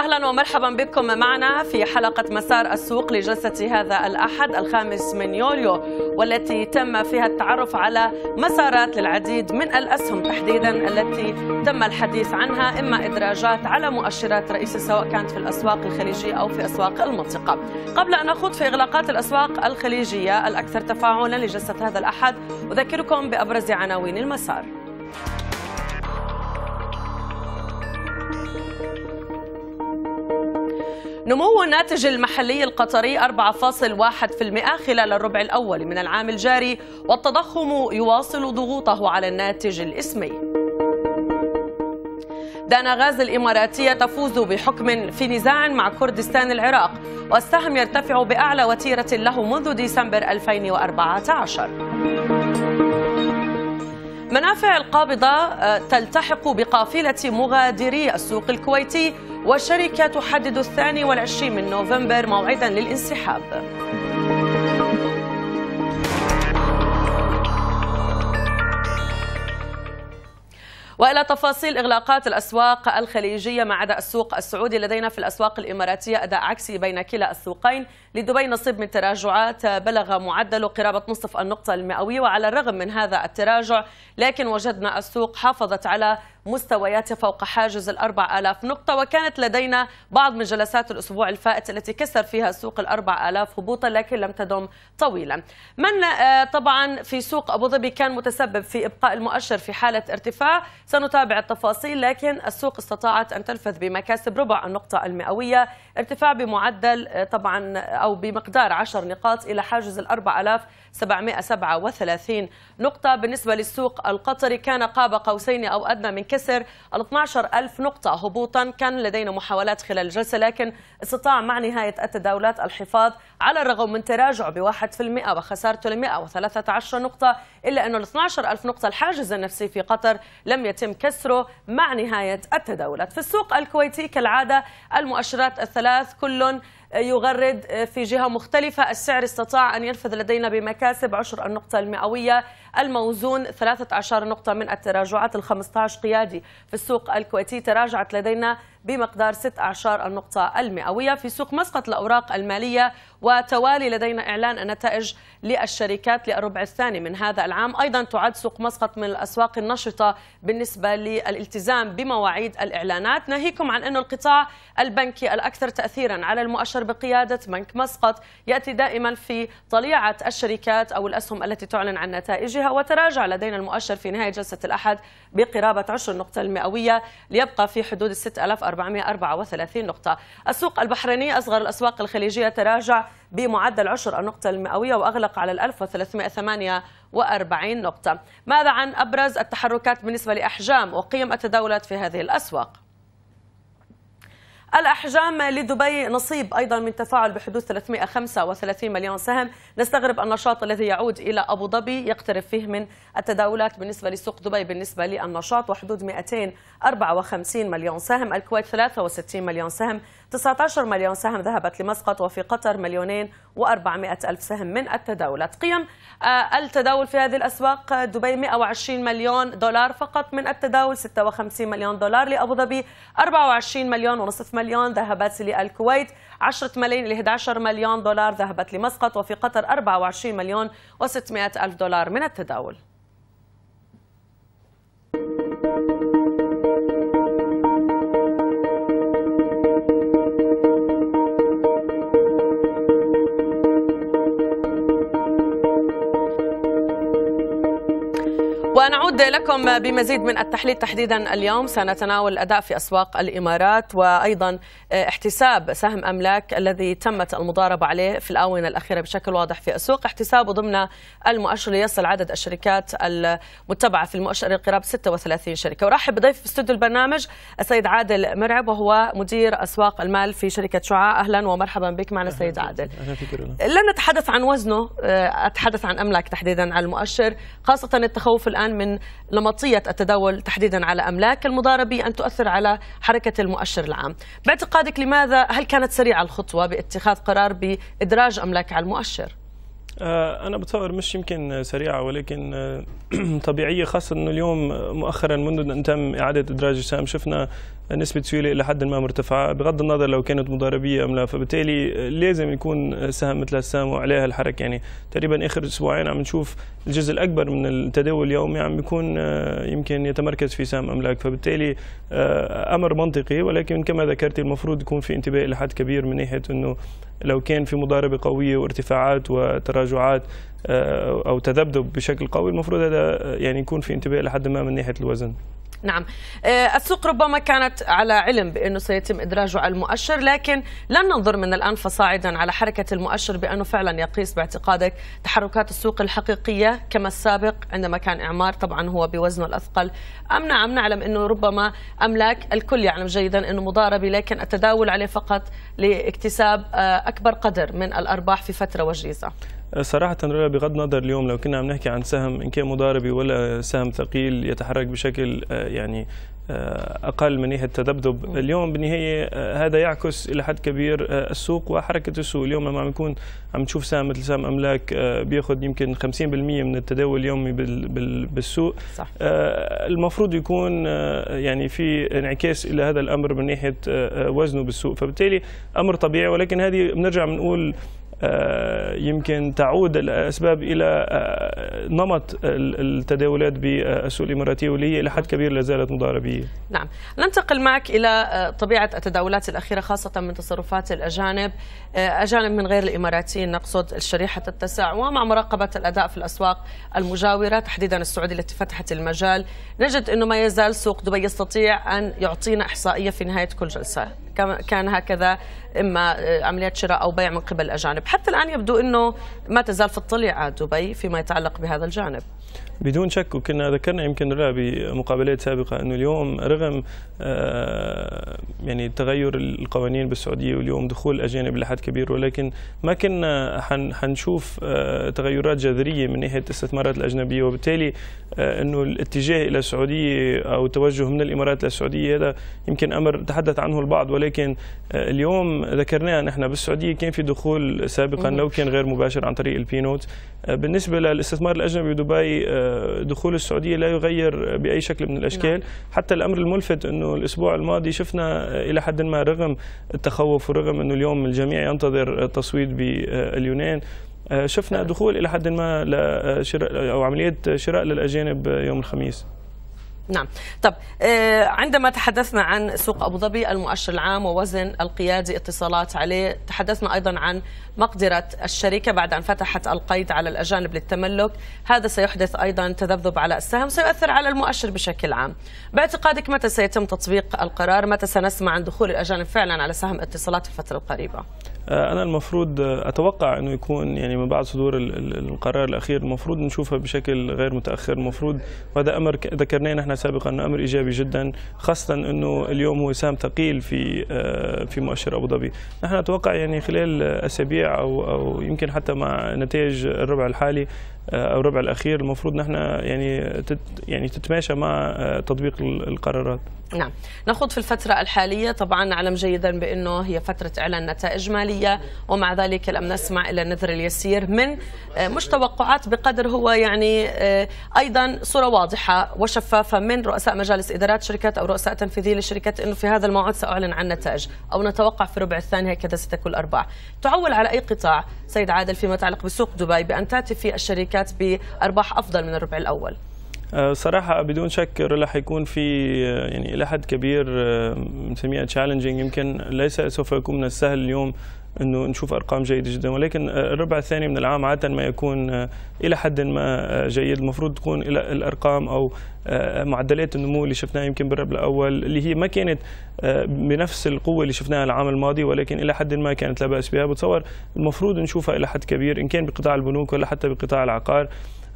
أهلا ومرحبا بكم معنا في حلقة مسار السوق لجلسة هذا الأحد الخامس من يوليو والتي تم فيها التعرف على مسارات للعديد من الأسهم تحديدا التي تم الحديث عنها إما إدراجات على مؤشرات رئيسة سواء كانت في الأسواق الخليجية أو في أسواق المنطقة قبل أن نخوض في إغلاقات الأسواق الخليجية الأكثر تفاعلا لجلسة هذا الأحد أذكركم بأبرز عناوين المسار نمو الناتج المحلي القطري 4.1% خلال الربع الأول من العام الجاري والتضخم يواصل ضغوطه على الناتج الإسمي دانا غاز الإماراتية تفوز بحكم في نزاع مع كردستان العراق والسهم يرتفع بأعلى وتيرة له منذ ديسمبر 2014 منافع القابضة آه، تلتحق بقافلة مغادري السوق الكويتي والشركة تحدد الثاني والعشرين من نوفمبر موعدا للانسحاب والى تفاصيل اغلاقات الاسواق الخليجيه ما عدا السوق السعودي لدينا في الاسواق الاماراتيه اداء عكسي بين كلا السوقين لدبي نصيب من تراجعات بلغ معدله قرابه نصف النقطه المئويه وعلى الرغم من هذا التراجع لكن وجدنا السوق حافظت على مستويات فوق حاجز الأربع آلاف نقطة وكانت لدينا بعض من جلسات الأسبوع الفائت التي كسر فيها سوق الأربع آلاف هبوطا لكن لم تدم طويلا من آه، طبعا في سوق أبو ظبي كان متسبب في إبقاء المؤشر في حالة ارتفاع سنتابع التفاصيل لكن السوق استطاعت أن تنفذ بمكاسب ربع النقطة المئوية ارتفاع بمعدل آه، طبعا آه، أو بمقدار 10 نقاط إلى حاجز ال 4737 نقطة بالنسبة للسوق القطري كان قاب قوسين أو أدنى من كسر ال 12000 نقطة هبوطا كان لدينا محاولات خلال الجلسة لكن استطاع مع نهاية التداولات الحفاظ على الرغم من تراجعه ب 1% وخسارته ل 113 نقطة إلا أن ال ألف نقطة الحاجز النفسي في قطر لم يتم كسره مع نهاية التداولات في السوق الكويتي كالعادة المؤشرات الثلاث كل يغرد في جهة مختلفة السعر استطاع أن ينفذ لدينا بمكاسب عشر النقطة المئوية الموزون 13 نقطة من التراجعات ال 15 قيادي في السوق الكويتي تراجعت لدينا بمقدار أعشار النقطة المئوية في سوق مسقط الأوراق المالية وتوالي لدينا إعلان النتائج للشركات للربع الثاني من هذا العام أيضا تعد سوق مسقط من الأسواق النشطة بالنسبة للالتزام بمواعيد الإعلانات ناهيكم عن أن القطاع البنكي الأكثر تأثيرا على المؤشر بقيادة بنك مسقط يأتي دائما في طليعة الشركات أو الأسهم التي تعلن عن نتائجها جهة وتراجع لدينا المؤشر في نهاية جلسة الأحد بقرابة عشر نقطة المئوية ليبقى في حدود 6434 نقطة السوق البحريني أصغر الأسواق الخليجية تراجع بمعدل 10 النقطة المئوية وأغلق على 1348 نقطة ماذا عن أبرز التحركات بالنسبة لأحجام وقيم التداولات في هذه الأسواق؟ الأحجام لدبي نصيب أيضا من تفاعل بحدود 335 مليون سهم نستغرب النشاط الذي يعود إلى أبو ظبي يقترب فيه من التداولات بالنسبة لسوق دبي بالنسبة للنشاط وحدود 254 مليون سهم الكويت 63 مليون سهم 19 مليون سهم ذهبت لمسقط وفي قطر مليونين و400 ألف سهم من التداولات قيم آه، التداول في هذه الأسواق آه، دبي 120 مليون دولار فقط من التداول 56 مليون دولار لأبو ظبي 24 مليون ونصف مليون ذهبت للكويت 10 ملايين ل 11 مليون دولار ذهبت لمسقط وفي قطر 24 مليون و600 ألف دولار من التداول نعود لكم بمزيد من التحليل تحديدا اليوم سنتناول الاداء في اسواق الامارات وايضا احتساب سهم املاك الذي تمت المضاربه عليه في الاونه الاخيره بشكل واضح في السوق احتسابه ضمن المؤشر ليصل عدد الشركات المتبعه في المؤشر القراب 36 شركه ورحب بضيف استوديو البرنامج السيد عادل مرعب وهو مدير اسواق المال في شركه شعاع اهلا ومرحبا بك معنا السيد عادل لن نتحدث عن وزنه اتحدث عن املاك تحديدا على المؤشر خاصه التخوف الان من نمطية التداول تحديدا على أملاك المضاربة أن تؤثر على حركة المؤشر العام باعتقادك لماذا هل كانت سريعة الخطوة باتخاذ قرار بإدراج أملاك على المؤشر؟ آه، انا بتصور مش يمكن سريعه ولكن آه، طبيعيه خاصه انه اليوم آه، مؤخرا منذ ان تم اعاده ادراج السهم شفنا نسبه سيوله الى حد ما مرتفعه بغض النظر لو كانت مضاربيه ام لا فبالتالي لازم يكون سهم مثل السهم وعليها الحركه يعني تقريبا اخر اسبوعين عم نشوف الجزء الاكبر من التداول اليومي عم بيكون يمكن يتمركز في سهم املاك فبالتالي امر منطقي ولكن كما ذكرت المفروض يكون في انتباه الى حد كبير من ناحيه انه لو كان في مضاربه قويه وارتفاعات وتراجعات آه، او تذبذب بشكل قوي المفروض هذا آه، يعني يكون في انتباه لحد ما من ناحيه الوزن نعم آه، السوق ربما كانت على علم بأنه سيتم إدراجه على المؤشر لكن لن ننظر من الآن فصاعدا على حركة المؤشر بأنه فعلا يقيس باعتقادك تحركات السوق الحقيقية كما السابق عندما كان إعمار طبعا هو بوزنه الأثقل أم نعم نعلم أنه ربما أملاك الكل يعلم جيدا أنه مضاربة لكن التداول عليه فقط لاكتساب آه، أكبر قدر من الأرباح في فترة وجيزة صراحة رؤيا بغض النظر اليوم لو كنا عم نحكي عن سهم إن كان مضاربي ولا سهم ثقيل يتحرك بشكل آه، يعني آه، أقل من ناحية التذبذب اليوم بالنهاية آه، هذا يعكس إلى حد كبير السوق وحركة السوق اليوم لما عم يكون عم نشوف سهم مثل سهم أملاك بياخذ يمكن 50% من التداول اليومي بالسوق صح. المفروض يكون يعني في انعكاس إلى هذا الأمر من ناحية وزنه بالسوق فبالتالي أمر طبيعي ولكن هذه بنرجع بنقول آه، يمكن تعود الأسباب إلى آه، نمط التداولات بالسوق الإماراتي واللي هي إلى حد كبير لا زالت مضاربية نعم ننتقل معك إلى آه، طبيعة التداولات الأخيرة خاصة من تصرفات الأجانب أجانب من غير الإماراتيين نقصد الشريحة التسع ومع مراقبة الأداء في الأسواق المجاورة تحديدا السعودية التي فتحت المجال نجد أنه ما يزال سوق دبي يستطيع أن يعطينا إحصائية في نهاية كل جلسة كان هكذا اما عمليات شراء او بيع من قبل الاجانب حتى الان يبدو انه ما تزال في الطليعه دبي فيما يتعلق بهذا الجانب بدون شك وكنا ذكرنا يمكن رأى بمقابلات سابقه انه اليوم رغم آه، يعني تغير القوانين بالسعوديه واليوم دخول الاجانب لحد كبير ولكن ما كنا حنشوف آه، تغيرات جذريه من ناحيه الاستثمارات الاجنبيه وبالتالي آه، انه الاتجاه الى السعوديه او التوجه من الامارات للسعوديه هذا يمكن امر تحدث عنه البعض ولكن اليوم ذكرناه نحن بالسعوديه كان في دخول سابقا لو كان غير مباشر عن طريق البينوت بالنسبه للاستثمار الاجنبي بدبي دخول السعوديه لا يغير باي شكل من الاشكال نعم. حتى الامر الملفت انه الاسبوع الماضي شفنا الى حد ما رغم التخوف ورغم انه اليوم الجميع ينتظر تصويت باليونان آه، شفنا نعم. دخول الى حد ما لشراء آه، او عمليه شراء للاجانب يوم الخميس نعم طب آه، عندما تحدثنا عن سوق أبو ظبي المؤشر العام ووزن القيادي اتصالات عليه تحدثنا أيضا عن مقدرة الشركة بعد أن فتحت القيد على الأجانب للتملك هذا سيحدث أيضا تذبذب على السهم سيؤثر على المؤشر بشكل عام باعتقادك متى سيتم تطبيق القرار متى سنسمع عن دخول الأجانب فعلا على سهم اتصالات في الفترة القريبة آه، انا المفروض آه، اتوقع انه يكون يعني من بعد صدور القرار الاخير المفروض نشوفها بشكل غير متاخر المفروض وهذا امر ذكرناه نحن سابقا انه امر ايجابي جدا خاصه انه اليوم هو سام ثقيل في آه، في مؤشر ابو ظبي نحن نتوقع يعني خلال اسابيع او او يمكن حتى مع نتائج الربع الحالي آه، او الربع الاخير المفروض نحن يعني تت يعني تتماشى مع آه، تطبيق القرارات نعم نخوض في الفترة الحالية طبعا نعلم جيدا بأنه هي فترة إعلان نتائج مالية ومع ذلك لم نسمع إلا النذر اليسير من آه، مش توقعات بقدر هو يعني أيضا صورة واضحة وشفافة من رؤساء مجالس إدارات شركات أو رؤساء تنفيذيين للشركات أنه في هذا الموعد سأعلن عن نتائج أو نتوقع في الربع الثاني هكذا ستكون الأرباح تعول على أي قطاع سيد عادل فيما يتعلق بسوق دبي بأن تاتي في الشركات الشركات بارباح افضل من الربع الاول آه، صراحة بدون شك راح يكون في آه، يعني إلى حد كبير آه، نسميها تشالنجينج يمكن ليس سوف يكون من السهل اليوم انه نشوف ارقام جيده جدا ولكن آه، الربع الثاني من العام عاده ما يكون آه، الى حد ما آه، جيد المفروض تكون الى الارقام او معدلات النمو اللي شفناها يمكن بالربع الاول اللي هي ما كانت بنفس القوه اللي شفناها العام الماضي ولكن الى حد ما كانت لا باس بها بتصور المفروض نشوفها الى حد كبير ان كان بقطاع البنوك ولا حتى بقطاع العقار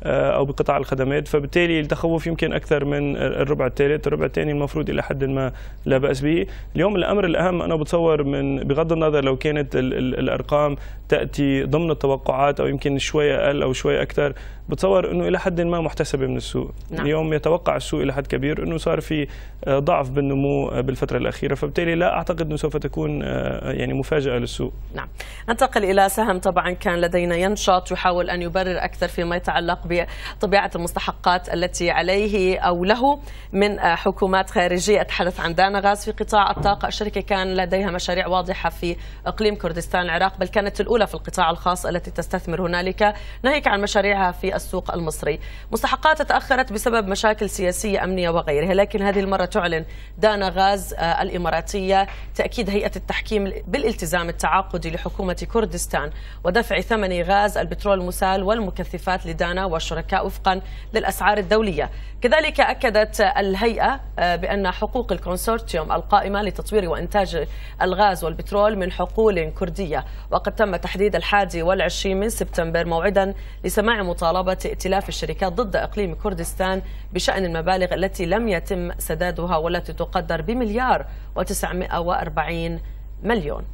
آه، او بقطاع الخدمات فبالتالي التخوف يمكن اكثر من الربع الثالث الربع الثاني المفروض الى حد ما لا باس به اليوم الامر الاهم انا بتصور من بغض النظر لو كانت الارقام تاتي ضمن التوقعات او يمكن شويه اقل او شويه اكثر بتصور انه الى حد ما محتسبه من السوق نعم. اليوم يتوقع السوق الى حد كبير انه صار في آه، ضعف بالنمو آه، بالفتره الاخيره فبالتالي لا اعتقد انه سوف تكون آه، يعني مفاجاه للسوق نعم انتقل الى سهم طبعا كان لدينا ينشط يحاول ان يبرر اكثر فيما يتعلق بطبيعه المستحقات التي عليه او له من حكومات خارجيه اتحدث عن دانا غاز في قطاع الطاقه الشركه كان لديها مشاريع واضحه في اقليم كردستان العراق بل كانت الاولى في القطاع الخاص التي تستثمر هنالك ناهيك عن مشاريعها في السوق المصري مستحقات تأخرت بسبب مشاكل سياسية أمنية وغيرها لكن هذه المرة تعلن دانا غاز آه، الإماراتية تأكيد هيئة التحكيم بالالتزام التعاقدي لحكومة كردستان ودفع ثمن غاز البترول المسال والمكثفات لدانا والشركاء وفقا للأسعار الدولية كذلك أكدت الهيئة آه، بأن حقوق الكونسورتيوم القائمة لتطوير وإنتاج الغاز والبترول من حقول كردية وقد تم تحديد الحادي والعشرين من سبتمبر موعدا لسماع مطالبة نقابة ائتلاف الشركات ضد إقليم كردستان بشأن المبالغ التي لم يتم سدادها والتي تقدر بمليار و940 مليون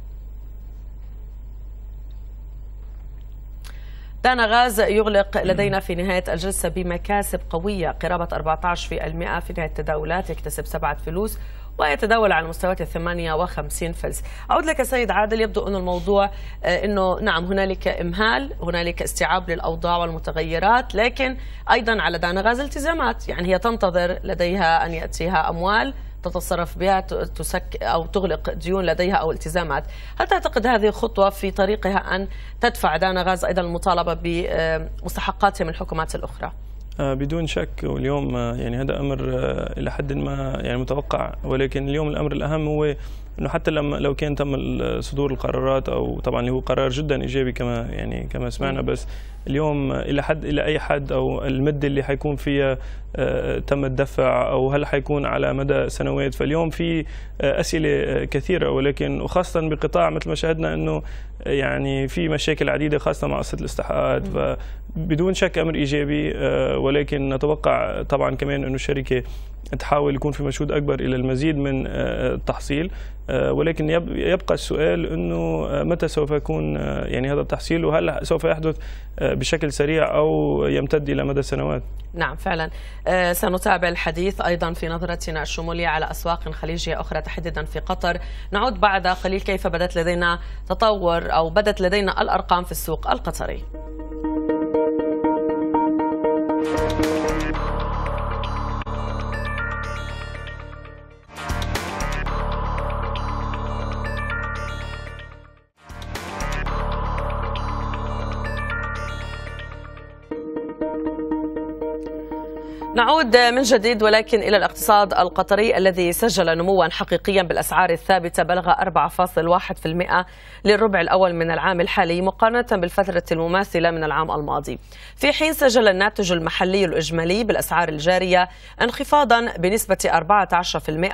دانا غاز يغلق لدينا في نهاية الجلسة بمكاسب قوية قرابة 14% في, في نهاية التداولات يكتسب سبعة فلوس ويتداول على مستويات ال 58 فلس أعود لك سيد عادل يبدو أن الموضوع آه، أنه نعم هنالك إمهال هنالك استيعاب للأوضاع والمتغيرات لكن أيضا على دانا غاز التزامات يعني هي تنتظر لديها أن يأتيها أموال تتصرف بها تسك أو تغلق ديون لديها أو التزامات هل تعتقد هذه خطوة في طريقها أن تدفع دانا غاز أيضا المطالبة بمستحقاتها من الحكومات الأخرى؟ آه، بدون شك واليوم آه، يعني هذا امر آه، الى حد ما يعني متوقع ولكن اليوم الامر الاهم هو انه حتى لما لو كان تم صدور القرارات او طبعا هو قرار جدا ايجابي كما يعني كما سمعنا بس اليوم الى حد الى اي حد او المده اللي حيكون فيها آه، تم الدفع او هل حيكون على مدى سنوات فاليوم في آه، اسئله آه، كثيره ولكن وخاصه بقطاع مثل ما شاهدنا انه يعني في مشاكل عديده خاصه مع قصه الاستحقاقات فبدون شك امر ايجابي ولكن نتوقع طبعا كمان انه الشركه تحاول يكون في مشهود اكبر الى المزيد من التحصيل ولكن يبقى السؤال انه متى سوف يكون يعني هذا التحصيل وهل سوف يحدث بشكل سريع أو يمتد إلى مدى سنوات نعم فعلا آه، سنتابع الحديث أيضا في نظرتنا الشمولية على أسواق خليجية أخرى تحديدا في قطر نعود بعد قليل كيف بدت لدينا تطور أو بدت لدينا الأرقام في السوق القطري نعود من جديد ولكن إلى الاقتصاد القطري الذي سجل نموا حقيقيا بالأسعار الثابتة بلغ 4.1% للربع الأول من العام الحالي مقارنة بالفترة المماثلة من العام الماضي في حين سجل الناتج المحلي الإجمالي بالأسعار الجارية انخفاضا بنسبة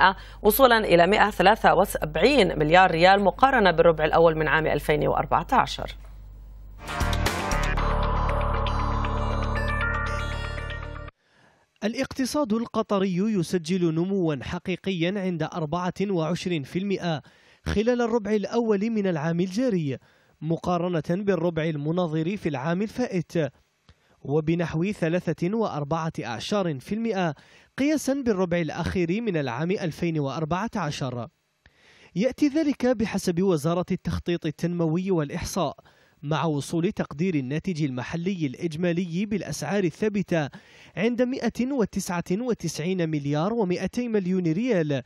14% وصولا إلى 173 مليار ريال مقارنة بالربع الأول من عام 2014 الاقتصاد القطري يسجل نموا حقيقيا عند 24% خلال الربع الأول من العام الجاري مقارنة بالربع المناظر في العام الفائت وبنحو 3.4% قياسا بالربع الأخير من العام 2014 يأتي ذلك بحسب وزارة التخطيط التنموي والإحصاء مع وصول تقدير الناتج المحلي الإجمالي بالأسعار الثابتة عند 199 مليار و200 مليون ريال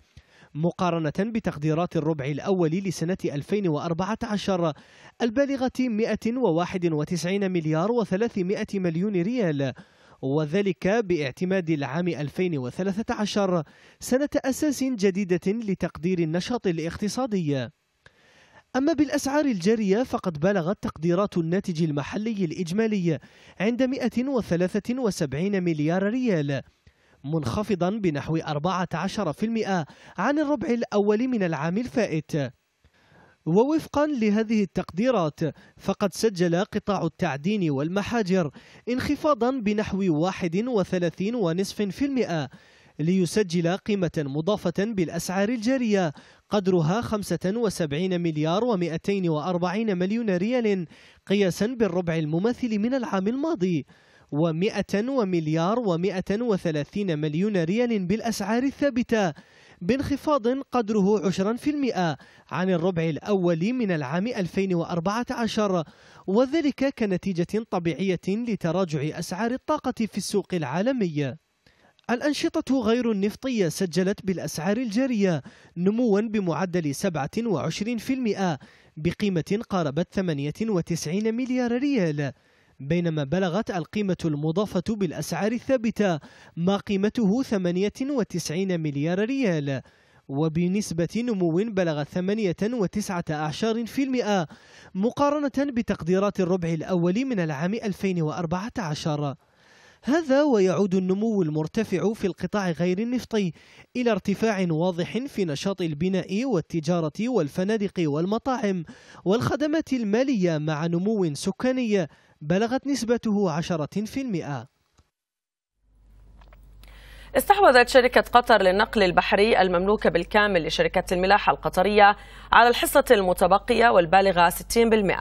مقارنة بتقديرات الربع الأول لسنة 2014 البالغة 191 مليار و300 مليون ريال وذلك باعتماد العام 2013 سنة أساس جديدة لتقدير النشاط الاقتصادي أما بالأسعار الجارية فقد بلغت تقديرات الناتج المحلي الإجمالي عند 173 مليار ريال منخفضا بنحو 14% عن الربع الأول من العام الفائت ووفقا لهذه التقديرات فقد سجل قطاع التعدين والمحاجر انخفاضا بنحو 31.5% ليسجل قيمة مضافة بالأسعار الجارية قدرها 75 مليار و240 مليون ريال قياسا بالربع المماثل من العام الماضي و100 ومليار و130 مليون ريال بالأسعار الثابتة بانخفاض قدره 10% عن الربع الأول من العام 2014 وذلك كنتيجة طبيعية لتراجع أسعار الطاقة في السوق العالمي الأنشطة غير النفطية سجلت بالأسعار الجارية نموا بمعدل 27% بقيمة قاربت 98 مليار ريال بينما بلغت القيمة المضافة بالأسعار الثابتة ما قيمته 98 مليار ريال وبنسبة نمو بلغ 8.9% مقارنة بتقديرات الربع الأول من العام 2014 هذا ويعود النمو المرتفع في القطاع غير النفطي إلى ارتفاع واضح في نشاط البناء والتجارة والفنادق والمطاعم والخدمات المالية مع نمو سكاني بلغت نسبته 10%. استحوذت شركة قطر للنقل البحري المملوكة بالكامل لشركة الملاحة القطرية على الحصة المتبقية والبالغة 60%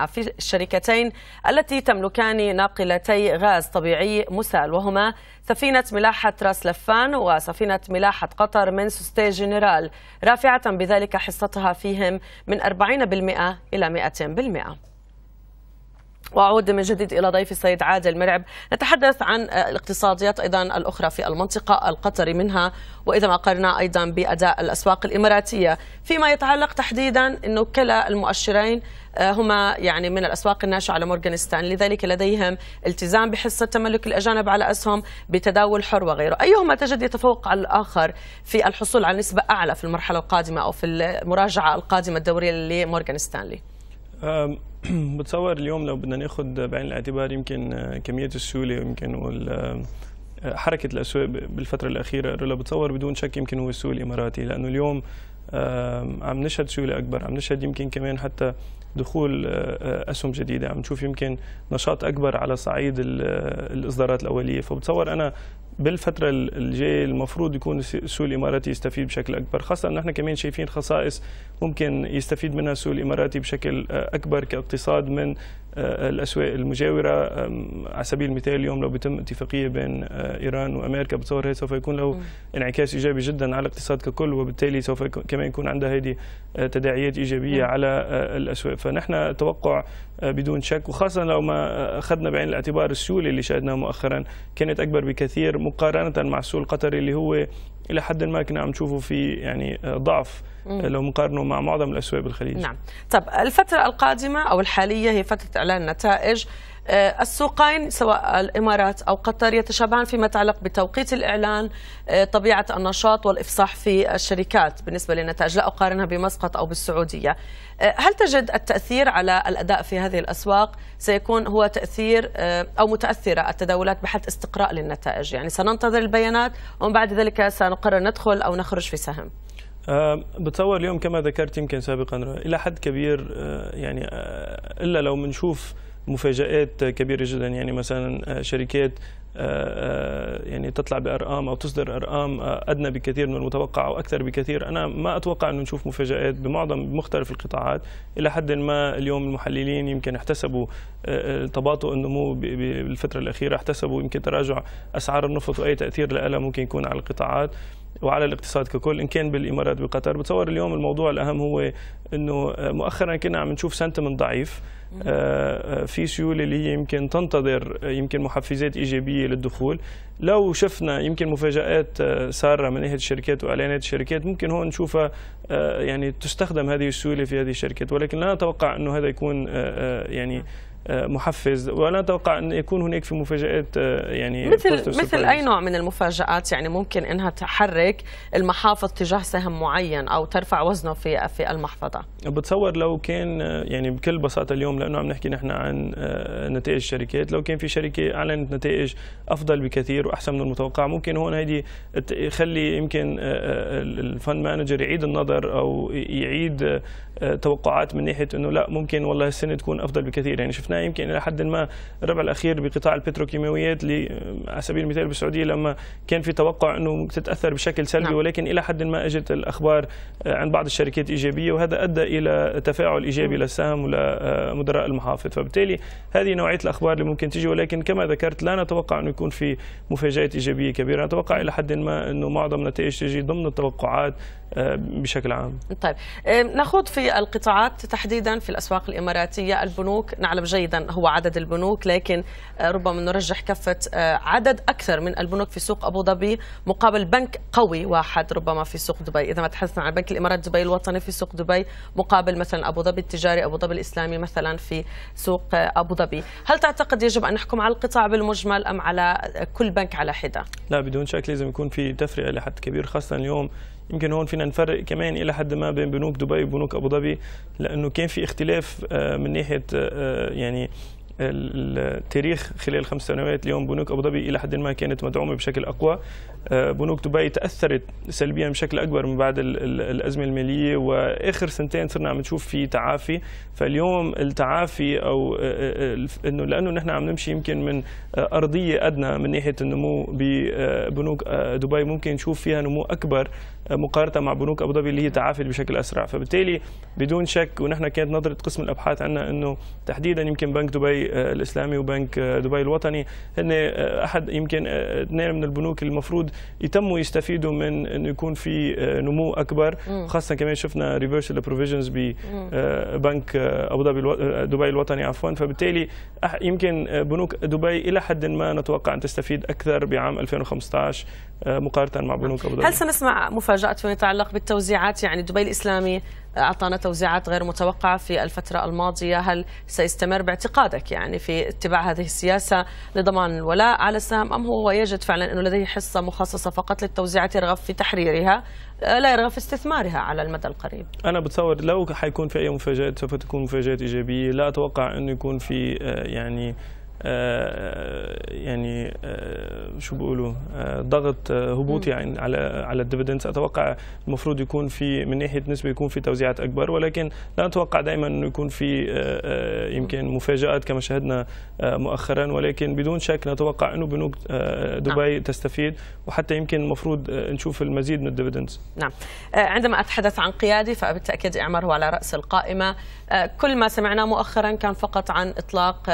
في الشركتين التي تملكان ناقلتي غاز طبيعي مسال وهما سفينة ملاحة راس لفان وسفينة ملاحة قطر من سوستي جنرال رافعة بذلك حصتها فيهم من 40% إلى 100% واعود من جديد الى ضيفي السيد عادل مرعب نتحدث عن آه، الاقتصاديات ايضا الاخرى في المنطقه القطري منها واذا ما قرنا ايضا باداء الاسواق الاماراتيه فيما يتعلق تحديدا انه كلا المؤشرين آه، هما يعني من الاسواق الناشئه على مورغان ستانلي لذلك لديهم التزام بحصه تملك الاجانب على اسهم بتداول حر وغيره ايهما تجد يتفوق على الاخر في الحصول على نسبه اعلى في المرحله القادمه او في المراجعه القادمه الدوريه لمورغان ستانلي بتصور اليوم لو بدنا ناخذ بعين الاعتبار يمكن آه، كميه السيوله ويمكن آه، آه، حركه الاسواق بالفتره الاخيره رولا بتصور بدون شك يمكن هو السوق الاماراتي لانه اليوم عم نشهد سيوله اكبر عم نشهد يمكن كمان حتى دخول اسهم جديده عم نشوف يمكن نشاط اكبر على صعيد الاصدارات الاوليه فبتصور انا بالفتره الجايه المفروض يكون السوق الاماراتي يستفيد بشكل اكبر خاصه انه احنا كمان شايفين خصائص ممكن يستفيد منها السوق الاماراتي بشكل آه، اكبر كاقتصاد من آه، الاسواق المجاوره على سبيل المثال اليوم لو بتم اتفاقيه بين آه، ايران وامريكا بتصور هذا سوف يكون له انعكاس ايجابي جدا على الاقتصاد ككل وبالتالي سوف كمان يكون عندها هذه آه، تداعيات ايجابيه على الاسواق فنحن توقع بدون شك وخاصه لو ما اخذنا بعين الاعتبار السيوله اللي شاهدناها مؤخرا كانت اكبر بكثير مقارنه مع السوق القطري اللي هو الى حد ما كنا عم نشوفه في يعني ضعف لو مقارنه مع معظم الاسواق بالخليج نعم طب الفتره القادمه او الحاليه هي فتره اعلان نتائج آه، السوقين سواء الامارات او قطر يتشابهان فيما يتعلق بتوقيت الاعلان آه، طبيعه النشاط والافصاح في الشركات بالنسبه للنتائج لا اقارنها بمسقط او بالسعوديه آه، هل تجد التاثير على الاداء في هذه الاسواق سيكون هو تاثير او متاثره التداولات بحد استقراء للنتائج يعني سننتظر البيانات ومن بعد ذلك سنقرر ندخل او نخرج في سهم آه، بتصور اليوم كما ذكرت يمكن سابقا الى حد كبير آه، يعني آه، الا لو بنشوف مفاجات كبيره جدا يعني مثلا شركات يعني تطلع بارقام او تصدر ارقام ادنى بكثير من المتوقع او اكثر بكثير انا ما اتوقع انه نشوف مفاجات بمعظم مختلف القطاعات الى حد ما اليوم المحللين يمكن احتسبوا تباطؤ النمو بالفتره الاخيره احتسبوا يمكن تراجع اسعار النفط واي تاثير لها ممكن يكون على القطاعات وعلى الاقتصاد ككل ان كان بالامارات بقطر بتصور اليوم الموضوع الاهم هو انه آه، مؤخرا كنا عم نشوف سنتمنت ضعيف آه، آه، في سيوله اللي هي يمكن تنتظر يمكن محفزات ايجابيه للدخول لو شفنا يمكن مفاجات ساره من ناحيه الشركات واعلانات الشركات ممكن هون نشوفها يعني تستخدم هذه السيوله في هذه الشركات ولكن لا نتوقع انه هذا يكون يعني آه، محفز ولا اتوقع ان يكون هناك في مفاجات آه، يعني مثل مثل اي نوع من المفاجات يعني ممكن انها تحرك المحافظ تجاه سهم معين او ترفع وزنه في في المحفظه بتصور لو كان آه، يعني بكل بساطه اليوم لانه عم نحكي نحن عن نتائج الشركات لو كان في شركه اعلنت نتائج افضل بكثير واحسن من المتوقع ممكن هون هيدي يخلي يمكن الفند مانجر يعيد النظر او يعيد توقعات من ناحيه انه لا ممكن والله السنه تكون افضل بكثير يعني شفنا شفناه يمكن الى حد ما الربع الاخير بقطاع البتروكيماويات آه، على سبيل المثال بالسعوديه لما كان في توقع انه تتاثر بشكل سلبي نعم. ولكن الى حد ما اجت الاخبار آه، عن بعض الشركات ايجابيه وهذا ادى الى تفاعل ايجابي للسهم نعم. ولمدراء آه، المحافظ فبالتالي هذه نوعيه الاخبار اللي ممكن تجي ولكن كما ذكرت لا نتوقع انه يكون في مفاجات ايجابيه كبيره نتوقع الى حد ما انه معظم نتائج تجي ضمن التوقعات آه، بشكل عام طيب آه، نخوض في القطاعات تحديدا في الأسواق الإماراتية البنوك نعلم جيدا هو عدد البنوك لكن آه، ربما نرجح كفة عدد أكثر من البنوك في سوق أبو ظبي مقابل بنك قوي واحد ربما في سوق دبي إذا ما تحدثنا عن بنك الإمارات دبي الوطني في سوق دبي مقابل مثلا أبو ظبي التجاري أبو ظبي الإسلامي مثلا في سوق أبو ظبي هل تعتقد يجب أن نحكم على القطاع بالمجمل أم على كل بنك على حدة؟ لا بدون شك لازم يكون في تفرقة لحد كبير خاصة اليوم يمكن هون فينا نفرق كمان الى حد ما بين بنوك دبي وبنوك ابو ظبي لانه كان في اختلاف آه، من ناحيه آه، يعني التاريخ خلال خمس سنوات اليوم بنوك ابو ظبي الى حد ما كانت مدعومه بشكل اقوى آه، بنوك دبي تاثرت سلبيا بشكل اكبر من بعد الازمه الماليه واخر سنتين صرنا عم نشوف في تعافي فاليوم التعافي او آه، آه، انه لانه نحن عم نمشي يمكن من ارضيه ادنى من ناحيه النمو ببنوك دبي ممكن نشوف فيها نمو اكبر مقارنه مع بنوك ابو ظبي اللي هي تعافت بشكل اسرع فبالتالي بدون شك ونحن كانت نظره قسم الابحاث عنا انه تحديدا يمكن بنك دبي الاسلامي وبنك دبي الوطني هن احد يمكن اثنين من البنوك المفروض يتموا يستفيدوا من انه يكون في آه، نمو اكبر خاصه كمان شفنا ريفرسال بروفيجنز ببنك ابو ظبي آه، دبي الوطني عفوا فبالتالي يمكن آه، بنوك دبي الى حد ما نتوقع ان تستفيد اكثر بعام 2015 مقارنه مع بنوك ابو ظبي هل سنسمع مفاجات فيما يتعلق بالتوزيعات يعني دبي الاسلامي أعطانا توزيعات غير متوقعة في الفترة الماضية هل سيستمر باعتقادك يعني في اتباع هذه السياسة لضمان الولاء على السهم أم هو يجد فعلا أنه لديه حصة مخصصة فقط للتوزيعات يرغب في تحريرها آه، لا يرغب في استثمارها على المدى القريب أنا بتصور لو حيكون في أي مفاجآت سوف تكون مفاجآت إيجابية لا أتوقع أنه يكون في آه، يعني آه، يعني آه، شو بيقولوا آه، ضغط هبوط يعني على على الديفيدنس اتوقع المفروض يكون في من ناحيه نسبه يكون في توزيعات اكبر ولكن لا اتوقع دائما انه يكون في يمكن مفاجات كما شاهدنا مؤخرا ولكن بدون شك نتوقع انه بنوك دبي نعم. تستفيد وحتى يمكن المفروض نشوف المزيد من الديفيدنس نعم عندما اتحدث عن قيادي فبالتاكيد اعمار هو على راس القائمه كل ما سمعناه مؤخرا كان فقط عن اطلاق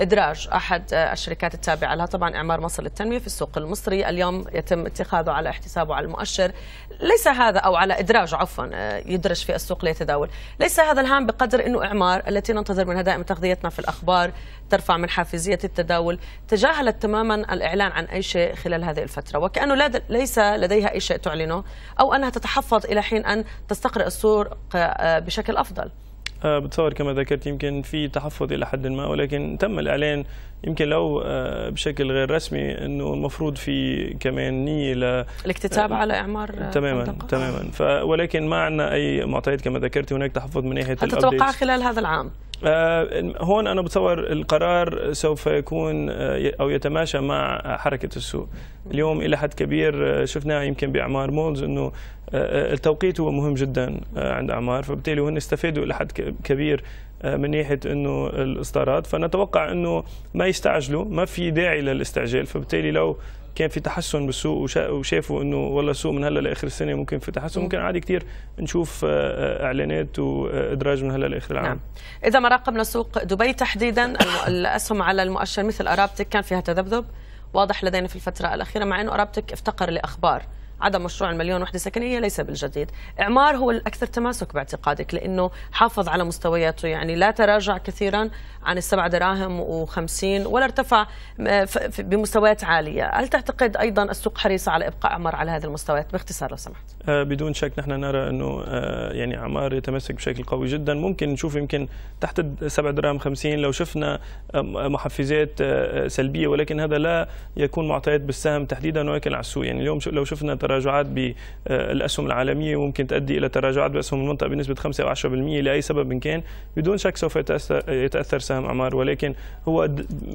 ادراج إنتاج أحد الشركات التابعة لها طبعا إعمار مصر للتنمية في السوق المصري اليوم يتم اتخاذه على احتسابه على المؤشر ليس هذا أو على إدراج عفوا آه، يدرج في السوق ليتداول ليس هذا الهام بقدر أنه إعمار التي ننتظر منها دائما تغذيتنا في الأخبار ترفع من حافزية التداول تجاهلت تماما الإعلان عن أي شيء خلال هذه الفترة وكأنه ليس لديها أي شيء تعلنه أو أنها تتحفظ إلى حين أن تستقرئ السوق آه، بشكل أفضل آه، بتصور كما ذكرت يمكن في تحفظ الى حد ما ولكن تم الاعلان يمكن لو آه، بشكل غير رسمي انه المفروض في كمان نيه ل الاكتتاب آه، على اعمار تماما منطقة. تماما ولكن ما عندنا اي معطيات كما ذكرت هناك تحفظ من ناحيه هل تتوقع خلال هذا العام آه، هون انا بتصور القرار سوف يكون آه، او يتماشى مع حركه السوق اليوم الى حد كبير آه، شفناها يمكن باعمار مولز انه التوقيت هو مهم جدا عند اعمار فبالتالي هن استفادوا الى حد كبير من ناحيه انه الاصدارات فنتوقع انه ما يستعجلوا ما في داعي للاستعجال فبالتالي لو كان في تحسن بالسوق وشافوا انه والله السوق من هلا لاخر السنه ممكن في تحسن ممكن عادي كثير نشوف آه، آه، اعلانات وادراج من هلا لاخر العام نعم. اذا ما راقبنا سوق دبي تحديدا الاسهم على المؤشر مثل ارابتك كان فيها تذبذب واضح لدينا في الفتره الاخيره مع انه ارابتك افتقر لاخبار عدم مشروع المليون وحده سكنيه ليس بالجديد اعمار هو الاكثر تماسك باعتقادك لانه حافظ على مستوياته يعني لا تراجع كثيرا عن السبع دراهم و50 ولا ارتفع بمستويات عاليه هل تعتقد ايضا السوق حريصه على ابقاء اعمار على هذه المستويات باختصار لو سمحت آه، بدون شك نحن نرى انه آه، يعني عمار يتمسك بشكل قوي جدا ممكن نشوف يمكن تحت 7 دراهم 50 لو شفنا آه، محفزات سلبيه ولكن هذا لا يكون معطيات بالسهم تحديدا ولكن على السوق يعني اليوم لو شفنا تراجعات بالاسهم العالميه ممكن تؤدي الى تراجعات باسهم المنطقه بنسبه 5 او 10% لاي سبب إن كان بدون شك سوف يتاثر سهم عمار ولكن هو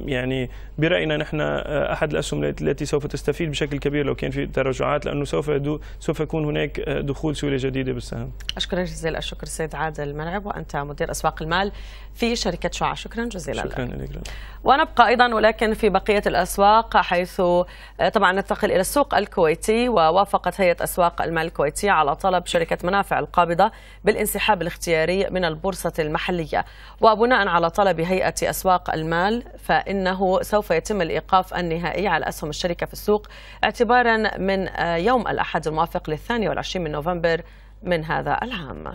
يعني براينا نحن احد الاسهم التي سوف تستفيد بشكل كبير لو كان في تراجعات لانه سوف سوف يكون هناك هناك دخول سوريا جديده بالسهم اشكرك جزيل الشكر سيد عادل منعب وانت مدير اسواق المال في شركه شعاع شكرا جزيلا شكرا لك. لك ونبقى ايضا ولكن في بقيه الاسواق حيث آه، طبعا ننتقل الى السوق الكويتي ووافقت هيئه اسواق المال الكويتيه على طلب شركه منافع القابضه بالانسحاب الاختياري من البورصه المحليه وبناء على طلب هيئه اسواق المال فانه سوف يتم الايقاف النهائي على اسهم الشركه في السوق اعتبارا من آه، يوم الاحد الموافق للثاني 28 من نوفمبر من هذا العام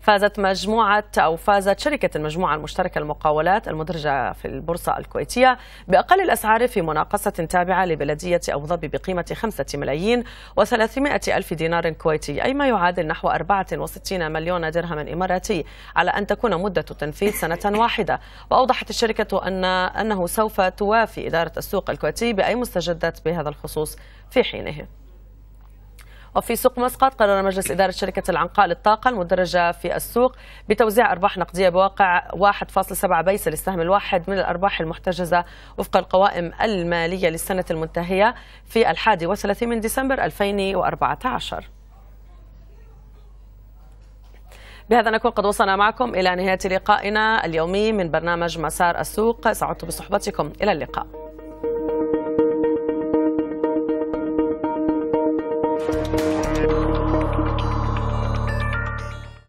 فازت مجموعة أو فازت شركة المجموعة المشتركة المقاولات المدرجة في البورصة الكويتية بأقل الأسعار في مناقصة تابعة لبلدية أبو ظبي بقيمة 5 ملايين و300 ألف دينار كويتي أي ما يعادل نحو 64 مليون درهم إماراتي على أن تكون مدة التنفيذ سنة واحدة وأوضحت الشركة أن أنه سوف توافي إدارة السوق الكويتي بأي مستجدات بهذا الخصوص في حينه وفي سوق مسقط قرر مجلس إدارة شركة العنقاء للطاقة المدرجة في السوق بتوزيع أرباح نقدية بواقع 1.7 بيس للسهم الواحد من الأرباح المحتجزة وفق القوائم المالية للسنة المنتهية في الحادي وثلاثين من ديسمبر 2014 بهذا نكون قد وصلنا معكم إلى نهاية لقائنا اليومي من برنامج مسار السوق سعدت بصحبتكم إلى اللقاء Thank you.